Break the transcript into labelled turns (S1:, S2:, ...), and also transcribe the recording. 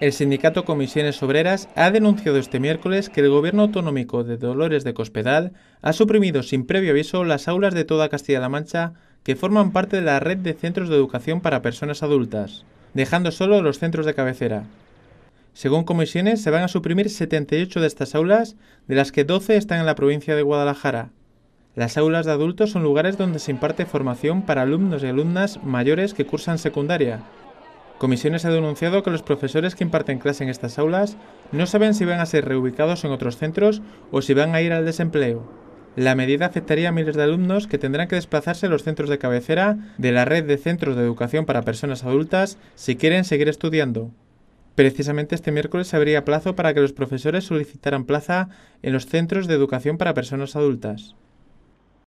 S1: El sindicato Comisiones Obreras ha denunciado este miércoles que el gobierno autonómico de Dolores de Cospedal ha suprimido sin previo aviso las aulas de toda Castilla-La Mancha que forman parte de la red de centros de educación para personas adultas, dejando solo los centros de cabecera. Según comisiones, se van a suprimir 78 de estas aulas, de las que 12 están en la provincia de Guadalajara. Las aulas de adultos son lugares donde se imparte formación para alumnos y alumnas mayores que cursan secundaria, Comisiones ha denunciado que los profesores que imparten clase en estas aulas no saben si van a ser reubicados en otros centros o si van a ir al desempleo. La medida afectaría a miles de alumnos que tendrán que desplazarse a los centros de cabecera de la red de centros de educación para personas adultas si quieren seguir estudiando. Precisamente este miércoles habría plazo para que los profesores solicitaran plaza en los centros de educación para personas adultas.